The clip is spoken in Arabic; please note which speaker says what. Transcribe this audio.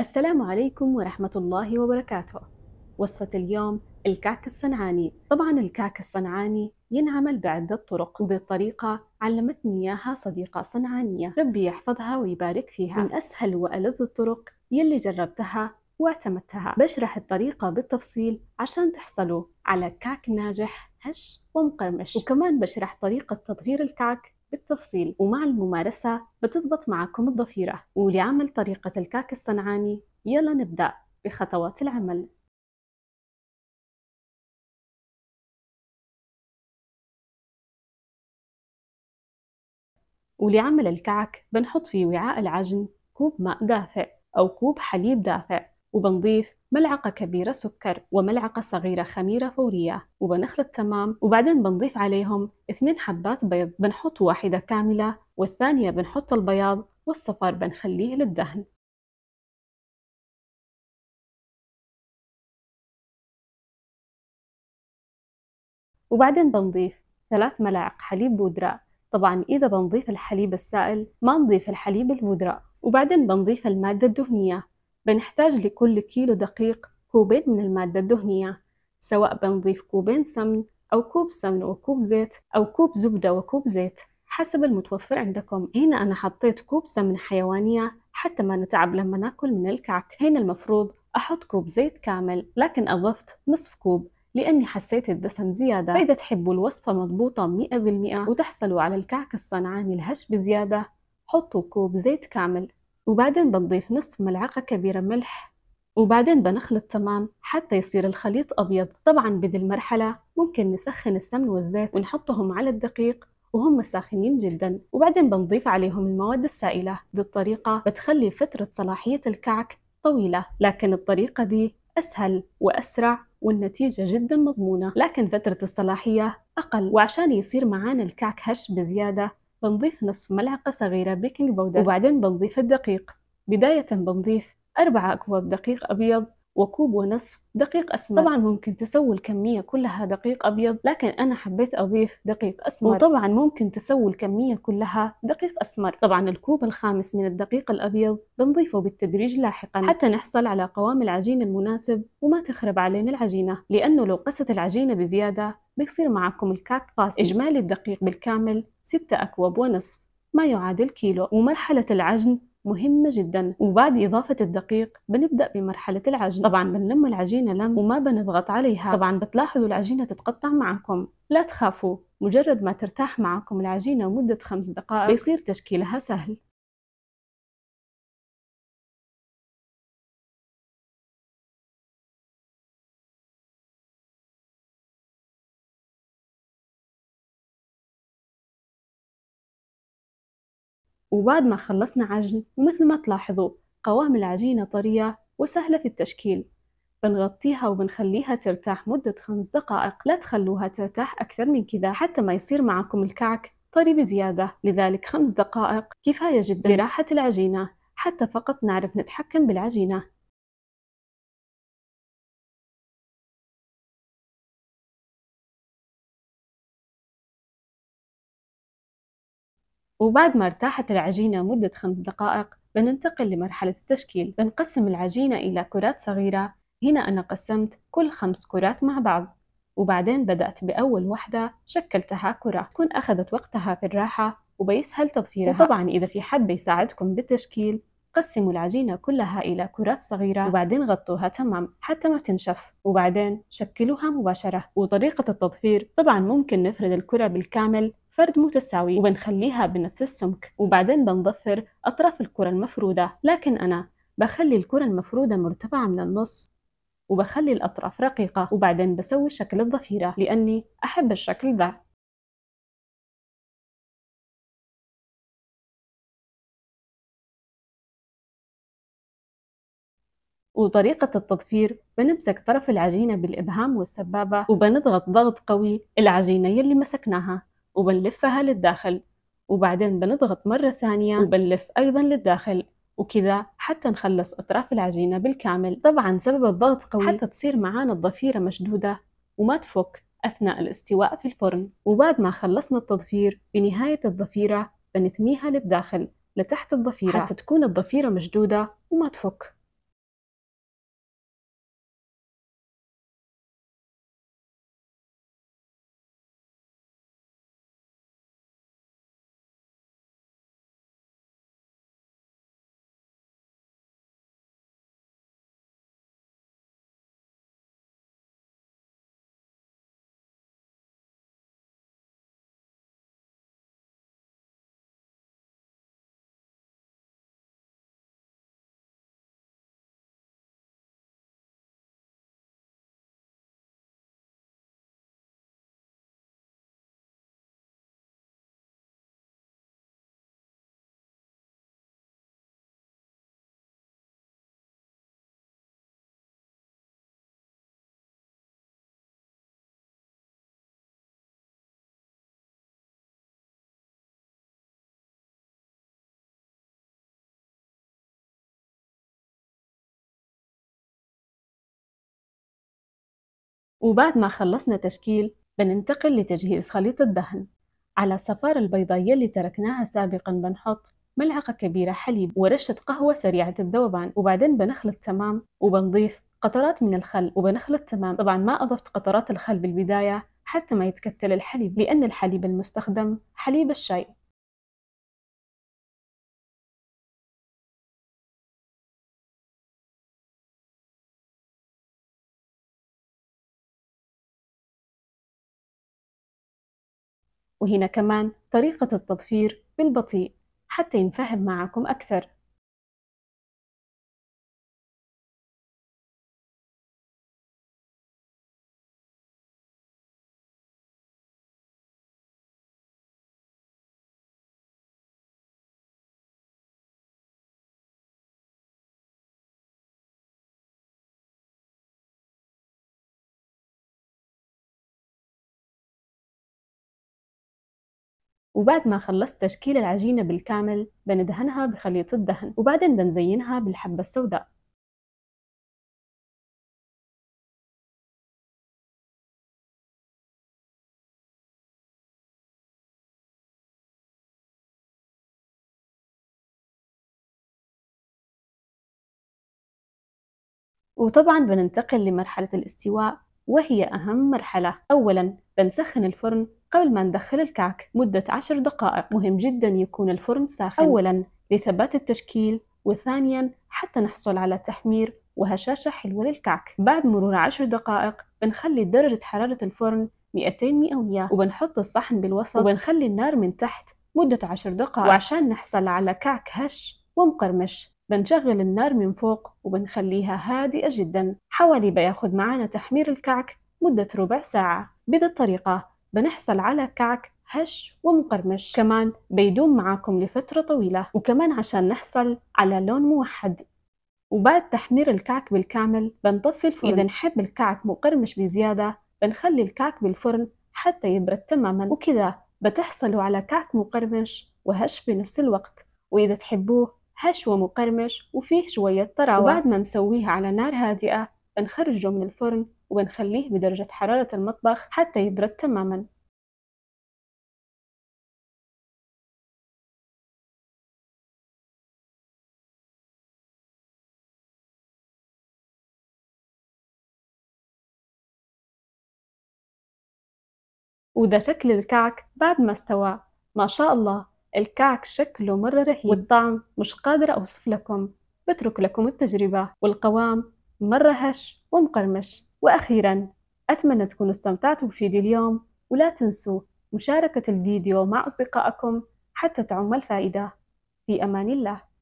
Speaker 1: السلام عليكم ورحمة
Speaker 2: الله وبركاته وصفة اليوم الكعك الصنعاني طبعا الكعك
Speaker 3: الصنعاني ينعمل بعدة طرق ودي علمتني إياها صديقة صنعانية ربي يحفظها ويبارك فيها من أسهل وألذ الطرق يلي جربتها واعتمدتها بشرح الطريقة بالتفصيل عشان تحصلوا على كعك ناجح هش ومقرمش وكمان بشرح طريقة تطهير الكعك بالتفصيل ومع الممارسة
Speaker 2: بتضبط معكم الضفيرة ولعمل طريقة الكعك الصنعاني يلا نبدأ
Speaker 1: بخطوات العمل ولعمل الكعك
Speaker 2: بنحط في وعاء العجن كوب ماء دافئ أو كوب حليب دافئ وبنضيف
Speaker 3: ملعقة كبيرة سكر وملعقة صغيرة خميرة فورية وبنخلط تمام وبعدين بنضيف عليهم اثنين حبات بيض بنحط واحدة كاملة والثانية بنحط
Speaker 1: البياض والصفار بنخليه للدهن وبعدين
Speaker 2: بنضيف ثلاث ملاعق حليب بودرة طبعا إذا بنضيف الحليب السائل ما
Speaker 3: نضيف الحليب البودرة وبعدين بنضيف المادة الدهنية بنحتاج لكل كيلو دقيق كوبين من المادة الدهنية سواء بنضيف كوبين سمن أو كوب سمن وكوب زيت أو كوب زبدة وكوب زيت حسب المتوفر عندكم هنا أنا حطيت كوب سمن حيوانية حتى ما نتعب لما ناكل من الكعك هنا المفروض أحط كوب زيت كامل لكن أضفت نصف كوب لأني حسيت الدسم زيادة فإذا تحبوا الوصفة مضبوطة 100% وتحصلوا على الكعك الصنعاني الهش بزيادة حطوا كوب زيت كامل وبعدين بنضيف نصف ملعقة كبيرة ملح وبعدين بنخلط تمام حتى يصير الخليط أبيض طبعا بذي المرحلة ممكن نسخن السمن والزيت ونحطهم على الدقيق وهم ساخنين جدا وبعدين بنضيف عليهم المواد السائلة ذي الطريقة بتخلي فترة صلاحية الكعك طويلة لكن الطريقة دي أسهل وأسرع والنتيجة جدا مضمونة لكن فترة الصلاحية أقل وعشان يصير معانا الكعك هش بزيادة بنضيف نصف ملعقة صغيرة بيكنج بودر وبعدين بنضيف الدقيق بداية بنضيف 4 أكواب دقيق أبيض وكوب ونصف دقيق أسمر طبعا ممكن تسوي الكمية كلها دقيق أبيض لكن أنا حبيت أضيف دقيق أسمر وطبعا ممكن تسوي الكمية كلها دقيق أسمر طبعا الكوب الخامس من الدقيق الأبيض بنضيفه بالتدريج لاحقا حتى نحصل على قوام العجين المناسب وما تخرب علينا العجينة لأنه لو قست العجينة بزيادة بيصير معكم الكعك قاسي إجمالي الدقيق بالكامل 6 أكواب ونصف ما يعادل كيلو ومرحلة العجن مهمة جدا وبعد إضافة الدقيق بنبدأ بمرحلة العجن طبعا بنلم العجينة لم وما بنضغط عليها طبعا بتلاحظوا العجينة تتقطع معكم لا
Speaker 2: تخافوا مجرد ما ترتاح معكم العجينة مدة خمس دقائق بيصير تشكيلها سهل وبعد ما خلصنا عجن ومثل ما تلاحظوا قوام العجينة طرية وسهلة في التشكيل
Speaker 3: بنغطيها وبنخليها ترتاح مدة خمس دقائق لا تخلوها ترتاح أكثر من كذا حتى ما يصير معكم الكعك طري بزيادة لذلك خمس دقائق كفاية
Speaker 1: جدا لراحة العجينة حتى فقط نعرف نتحكم بالعجينة وبعد ما ارتاحت العجينة
Speaker 2: مدة خمس دقائق بننتقل لمرحلة التشكيل بنقسم العجينة إلى كرات صغيرة
Speaker 3: هنا أنا قسمت كل خمس كرات مع بعض وبعدين بدأت بأول وحدة شكلتها كرة تكون أخذت وقتها في الراحة وبيسهل تظفيرها وطبعا إذا في حد بيساعدكم بالتشكيل قسموا العجينة كلها إلى كرات صغيرة وبعدين غطوها تمام حتى ما تنشف وبعدين شكلوها مباشرة وطريقة التضفير طبعا ممكن نفرد الكرة بالكامل فرد متساوي وبنخليها بنفس السمك وبعدين بنضفر أطراف الكرة المفرودة لكن أنا بخلي الكرة المفرودة مرتفعة من النص
Speaker 2: وبخلي الأطراف رقيقة وبعدين بسوي شكل الضفيرة لأني أحب الشكل
Speaker 1: ذا وطريقة
Speaker 2: التضفير بنمسك طرف العجينة بالإبهام والسبابة وبنضغط ضغط قوي العجينة
Speaker 3: يلي مسكناها وبنلفها للداخل وبعدين بنضغط مرة ثانية وبنلف أيضا للداخل وكذا حتى نخلص أطراف العجينة بالكامل طبعا سبب الضغط قوي حتى تصير معانا الضفيرة مشدودة وما تفك أثناء الاستواء في الفرن وبعد ما خلصنا التضفير بنهاية الضفيرة بنثنيها للداخل
Speaker 1: لتحت الضفيرة حتى تكون الضفيرة مشدودة وما تفك وبعد ما خلصنا تشكيل بننتقل
Speaker 3: لتجهيز خليط الدهن على الصفارة البيضاية اللي تركناها سابقا بنحط ملعقة كبيرة حليب ورشة قهوة سريعة الذوبان وبعدين بنخلط تمام وبنضيف قطرات من الخل وبنخلط تمام طبعا ما أضفت قطرات الخل بالبداية حتى ما يتكتل
Speaker 1: الحليب لأن الحليب المستخدم حليب الشاي وهنا كمان طريقة التضفير بالبطيء حتى ينفهم معكم أكثر وبعد ما خلصت تشكيل العجينة بالكامل
Speaker 2: بندهنها
Speaker 1: بخليط الدهن وبعدين بنزينها بالحبة السوداء وطبعا
Speaker 2: بننتقل لمرحلة الاستواء وهي أهم مرحلة أولا بنسخن الفرن
Speaker 3: قبل ما ندخل الكعك مدة عشر دقائق مهم جدا يكون الفرن ساخن أولا لثبات التشكيل وثانيا حتى نحصل على تحمير وهشاشة حلوة للكعك بعد مرور عشر دقائق بنخلي درجة حرارة الفرن 200 مئوية وبنحط الصحن بالوسط وبنخلي النار من تحت مدة عشر دقائق وعشان نحصل على كعك هش ومقرمش بنشغل النار من فوق وبنخليها هادئة جدا حوالي بياخد معانا تحمير الكعك مدة ربع ساعة بهذه الطريقة بنحصل على كعك هش ومقرمش كمان بيدوم معاكم لفترة طويلة وكمان عشان نحصل على لون موحد وبعد تحمير الكعك بالكامل بنطفي الفرن إذا نحب الكعك مقرمش بزيادة بنخلي الكعك بالفرن حتى يبرد تماما وكذا بتحصلوا على كعك مقرمش وهش بنفس الوقت وإذا تحبوه هش ومقرمش وفيه شوية طراوة وبعد ما نسويها على نار هادئة
Speaker 2: بنخرجه من الفرن وبنخليه بدرجة حرارة المطبخ حتى يبرد تماما وده شكل الكعك بعد ما استوى ما شاء الله الكعك شكله مرة رهيب
Speaker 3: والطعم مش قادرة أوصف لكم بترك لكم التجربة والقوام مرة هش ومقرمش وأخيرا أتمنى تكونوا استمتعتوا بفيديو اليوم ولا تنسوا
Speaker 2: مشاركة الفيديو مع أصدقائكم حتى تعم الفائدة في أمان الله